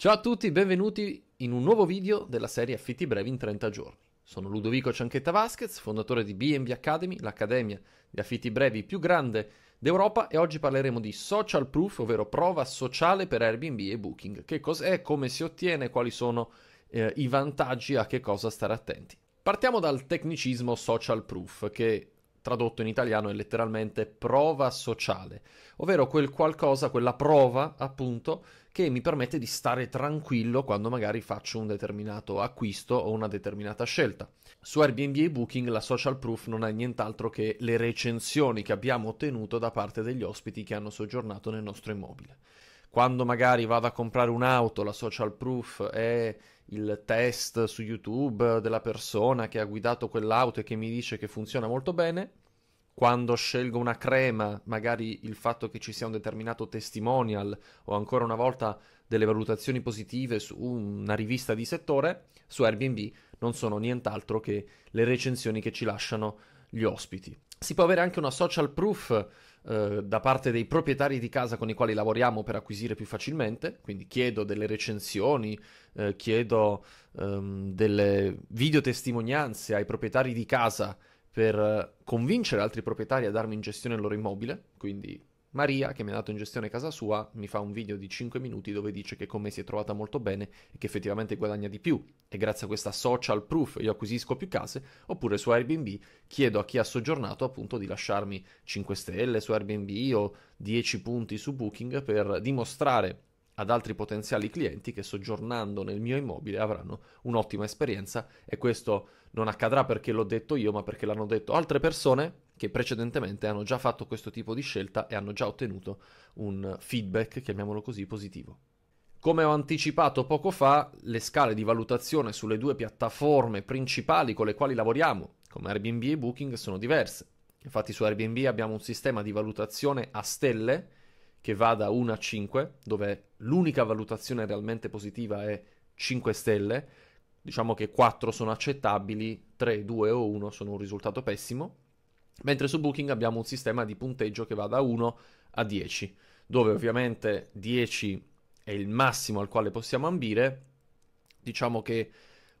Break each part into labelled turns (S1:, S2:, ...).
S1: Ciao a tutti, benvenuti in un nuovo video della serie Affitti brevi in 30 giorni. Sono Ludovico Cianchetta Vasquez, fondatore di BNB Academy, l'accademia di affitti brevi più grande d'Europa e oggi parleremo di social proof, ovvero prova sociale per Airbnb e Booking. Che cos'è, eh, come si ottiene, quali sono eh, i vantaggi, a che cosa stare attenti. Partiamo dal tecnicismo social proof che tradotto in italiano è letteralmente prova sociale, ovvero quel qualcosa, quella prova appunto che mi permette di stare tranquillo quando magari faccio un determinato acquisto o una determinata scelta. Su Airbnb e Booking la social proof non è nient'altro che le recensioni che abbiamo ottenuto da parte degli ospiti che hanno soggiornato nel nostro immobile. Quando magari vado a comprare un'auto, la social proof è il test su YouTube della persona che ha guidato quell'auto e che mi dice che funziona molto bene. Quando scelgo una crema, magari il fatto che ci sia un determinato testimonial o ancora una volta delle valutazioni positive su una rivista di settore, su Airbnb non sono nient'altro che le recensioni che ci lasciano gli ospiti. Si può avere anche una social proof eh, da parte dei proprietari di casa con i quali lavoriamo per acquisire più facilmente, quindi chiedo delle recensioni, eh, chiedo ehm, delle videotestimonianze ai proprietari di casa per convincere altri proprietari a darmi in gestione il loro immobile, quindi Maria, che mi ha dato in gestione casa sua, mi fa un video di 5 minuti dove dice che con me si è trovata molto bene e che effettivamente guadagna di più e grazie a questa social proof io acquisisco più case, oppure su Airbnb chiedo a chi ha soggiornato appunto di lasciarmi 5 stelle su Airbnb o 10 punti su Booking per dimostrare ad altri potenziali clienti che soggiornando nel mio immobile avranno un'ottima esperienza e questo non accadrà perché l'ho detto io, ma perché l'hanno detto altre persone che precedentemente hanno già fatto questo tipo di scelta e hanno già ottenuto un feedback, chiamiamolo così, positivo. Come ho anticipato poco fa, le scale di valutazione sulle due piattaforme principali con le quali lavoriamo, come Airbnb e Booking, sono diverse. Infatti su Airbnb abbiamo un sistema di valutazione a stelle che va da 1 a 5, dove l'unica valutazione realmente positiva è 5 stelle, diciamo che 4 sono accettabili, 3, 2 o 1 sono un risultato pessimo. Mentre su Booking abbiamo un sistema di punteggio che va da 1 a 10, dove ovviamente 10 è il massimo al quale possiamo ambire. Diciamo che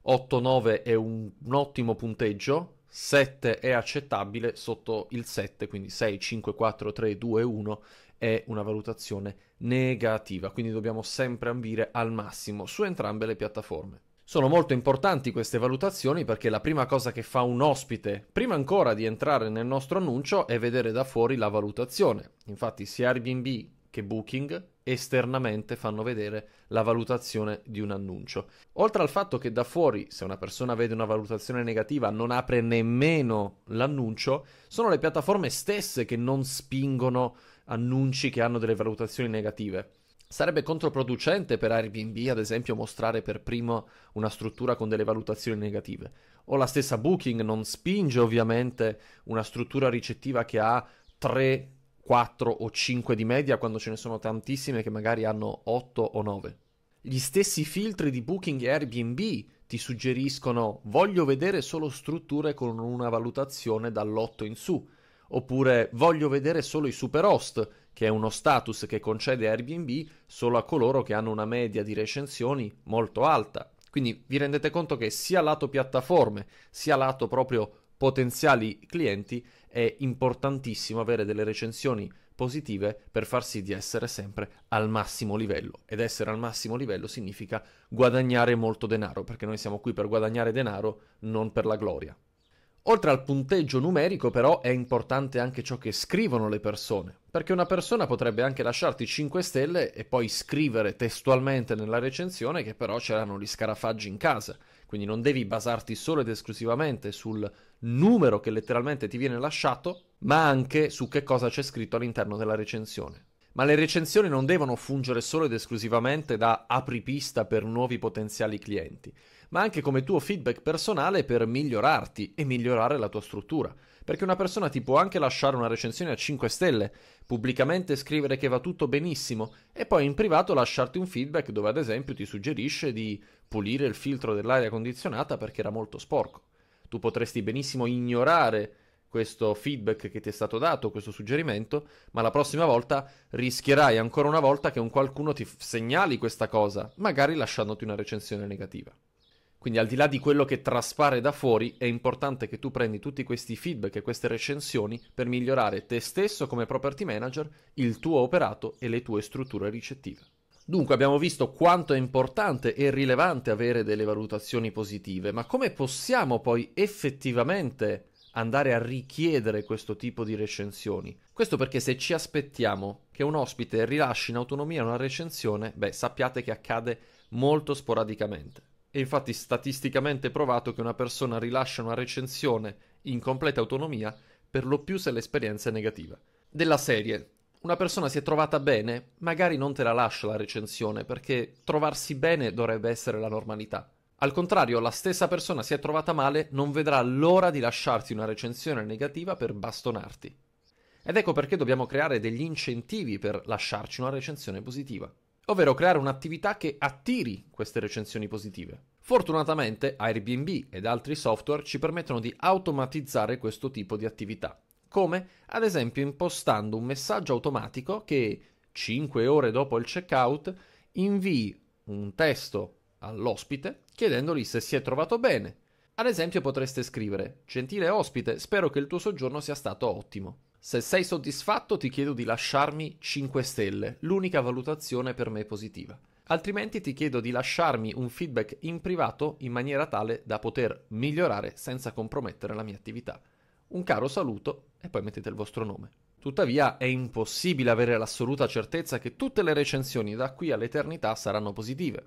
S1: 8-9 è un, un ottimo punteggio, 7 è accettabile, sotto il 7, quindi 6, 5, 4, 3, 2, 1 è una valutazione negativa, quindi dobbiamo sempre ambire al massimo su entrambe le piattaforme. Sono molto importanti queste valutazioni perché la prima cosa che fa un ospite, prima ancora di entrare nel nostro annuncio, è vedere da fuori la valutazione. Infatti sia Airbnb che Booking esternamente fanno vedere la valutazione di un annuncio. Oltre al fatto che da fuori, se una persona vede una valutazione negativa, non apre nemmeno l'annuncio, sono le piattaforme stesse che non spingono annunci che hanno delle valutazioni negative. Sarebbe controproducente per Airbnb, ad esempio, mostrare per primo una struttura con delle valutazioni negative. O la stessa Booking non spinge ovviamente una struttura ricettiva che ha 3, 4 o 5 di media quando ce ne sono tantissime che magari hanno 8 o 9. Gli stessi filtri di Booking e Airbnb ti suggeriscono voglio vedere solo strutture con una valutazione dall'8 in su, oppure voglio vedere solo i super host che è uno status che concede Airbnb solo a coloro che hanno una media di recensioni molto alta. Quindi vi rendete conto che sia lato piattaforme, sia lato proprio potenziali clienti è importantissimo avere delle recensioni positive per far sì di essere sempre al massimo livello ed essere al massimo livello significa guadagnare molto denaro perché noi siamo qui per guadagnare denaro non per la gloria. Oltre al punteggio numerico, però, è importante anche ciò che scrivono le persone, perché una persona potrebbe anche lasciarti 5 stelle e poi scrivere testualmente nella recensione che però c'erano gli scarafaggi in casa. Quindi non devi basarti solo ed esclusivamente sul numero che letteralmente ti viene lasciato, ma anche su che cosa c'è scritto all'interno della recensione. Ma le recensioni non devono fungere solo ed esclusivamente da apripista per nuovi potenziali clienti ma anche come tuo feedback personale per migliorarti e migliorare la tua struttura. Perché una persona ti può anche lasciare una recensione a 5 stelle, pubblicamente scrivere che va tutto benissimo e poi in privato lasciarti un feedback dove ad esempio ti suggerisce di pulire il filtro dell'aria condizionata perché era molto sporco. Tu potresti benissimo ignorare questo feedback che ti è stato dato, questo suggerimento, ma la prossima volta rischierai ancora una volta che un qualcuno ti segnali questa cosa, magari lasciandoti una recensione negativa. Quindi al di là di quello che traspare da fuori, è importante che tu prendi tutti questi feedback e queste recensioni per migliorare te stesso come property manager, il tuo operato e le tue strutture ricettive. Dunque abbiamo visto quanto è importante e rilevante avere delle valutazioni positive, ma come possiamo poi effettivamente andare a richiedere questo tipo di recensioni? Questo perché se ci aspettiamo che un ospite rilasci in autonomia una recensione, beh sappiate che accade molto sporadicamente. È infatti statisticamente provato che una persona rilascia una recensione in completa autonomia per lo più se l'esperienza è negativa. Della serie, una persona si è trovata bene, magari non te la lascia la recensione perché trovarsi bene dovrebbe essere la normalità. Al contrario, la stessa persona si è trovata male, non vedrà l'ora di lasciarti una recensione negativa per bastonarti. Ed ecco perché dobbiamo creare degli incentivi per lasciarci una recensione positiva ovvero creare un'attività che attiri queste recensioni positive. Fortunatamente Airbnb ed altri software ci permettono di automatizzare questo tipo di attività, come ad esempio impostando un messaggio automatico che 5 ore dopo il checkout invii un testo all'ospite chiedendogli se si è trovato bene. Ad esempio potreste scrivere Gentile ospite, spero che il tuo soggiorno sia stato ottimo. Se sei soddisfatto ti chiedo di lasciarmi 5 stelle, l'unica valutazione per me positiva. Altrimenti ti chiedo di lasciarmi un feedback in privato in maniera tale da poter migliorare senza compromettere la mia attività. Un caro saluto e poi mettete il vostro nome. Tuttavia è impossibile avere l'assoluta certezza che tutte le recensioni da qui all'eternità saranno positive.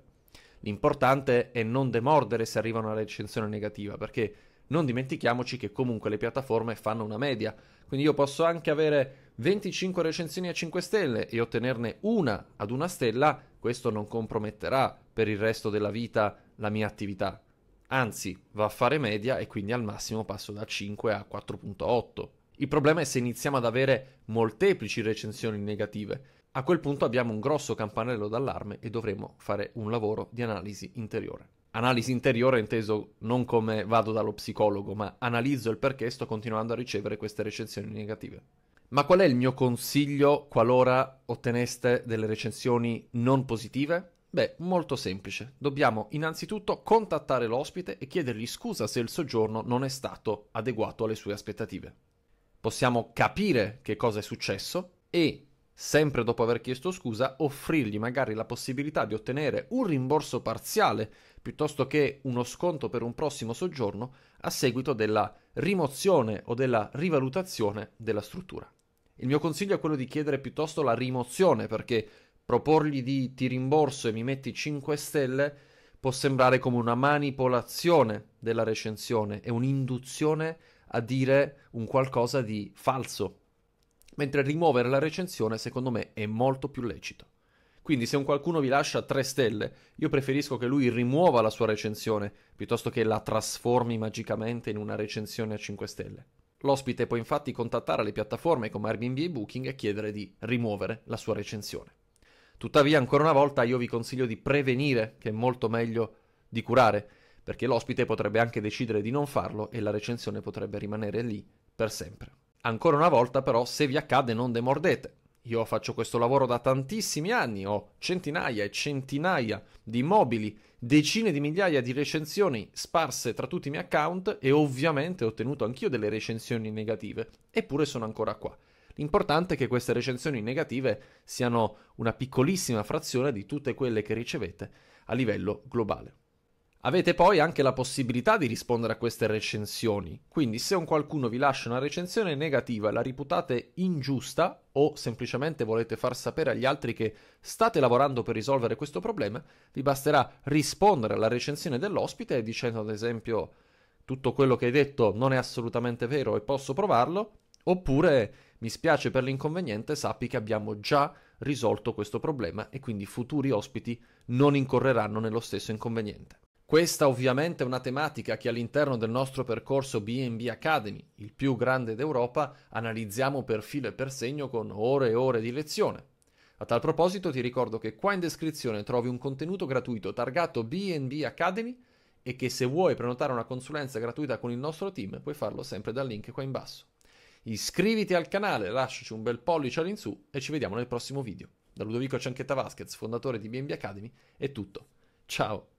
S1: L'importante è non demordere se arriva una recensione negativa, perché non dimentichiamoci che comunque le piattaforme fanno una media, quindi io posso anche avere 25 recensioni a 5 stelle e ottenerne una ad una stella, questo non comprometterà per il resto della vita la mia attività. Anzi, va a fare media e quindi al massimo passo da 5 a 4.8. Il problema è se iniziamo ad avere molteplici recensioni negative. A quel punto abbiamo un grosso campanello d'allarme e dovremo fare un lavoro di analisi interiore. Analisi interiore inteso non come vado dallo psicologo, ma analizzo il perché sto continuando a ricevere queste recensioni negative. Ma qual è il mio consiglio qualora otteneste delle recensioni non positive? Beh, molto semplice. Dobbiamo innanzitutto contattare l'ospite e chiedergli scusa se il soggiorno non è stato adeguato alle sue aspettative. Possiamo capire che cosa è successo e sempre dopo aver chiesto scusa, offrirgli magari la possibilità di ottenere un rimborso parziale piuttosto che uno sconto per un prossimo soggiorno a seguito della rimozione o della rivalutazione della struttura. Il mio consiglio è quello di chiedere piuttosto la rimozione perché proporgli di ti rimborso e mi metti 5 stelle può sembrare come una manipolazione della recensione e un'induzione a dire un qualcosa di falso mentre rimuovere la recensione secondo me è molto più lecito. Quindi se un qualcuno vi lascia 3 stelle, io preferisco che lui rimuova la sua recensione piuttosto che la trasformi magicamente in una recensione a 5 stelle. L'ospite può infatti contattare le piattaforme come Airbnb e Booking e chiedere di rimuovere la sua recensione. Tuttavia, ancora una volta, io vi consiglio di prevenire, che è molto meglio di curare, perché l'ospite potrebbe anche decidere di non farlo e la recensione potrebbe rimanere lì per sempre. Ancora una volta però, se vi accade non demordete. Io faccio questo lavoro da tantissimi anni, ho centinaia e centinaia di mobili, decine di migliaia di recensioni sparse tra tutti i miei account e ovviamente ho ottenuto anch'io delle recensioni negative, eppure sono ancora qua. L'importante è che queste recensioni negative siano una piccolissima frazione di tutte quelle che ricevete a livello globale. Avete poi anche la possibilità di rispondere a queste recensioni, quindi se un qualcuno vi lascia una recensione negativa e la riputate ingiusta o semplicemente volete far sapere agli altri che state lavorando per risolvere questo problema, vi basterà rispondere alla recensione dell'ospite dicendo ad esempio tutto quello che hai detto non è assolutamente vero e posso provarlo, oppure mi spiace per l'inconveniente, sappi che abbiamo già risolto questo problema e quindi futuri ospiti non incorreranno nello stesso inconveniente. Questa ovviamente è una tematica che all'interno del nostro percorso BNB Academy, il più grande d'Europa, analizziamo per filo e per segno con ore e ore di lezione. A tal proposito ti ricordo che qua in descrizione trovi un contenuto gratuito targato BNB Academy e che se vuoi prenotare una consulenza gratuita con il nostro team puoi farlo sempre dal link qua in basso. Iscriviti al canale, lasciaci un bel pollice all'insù e ci vediamo nel prossimo video. Da Ludovico Cianchetta Vasquez, fondatore di BNB Academy, è tutto. Ciao!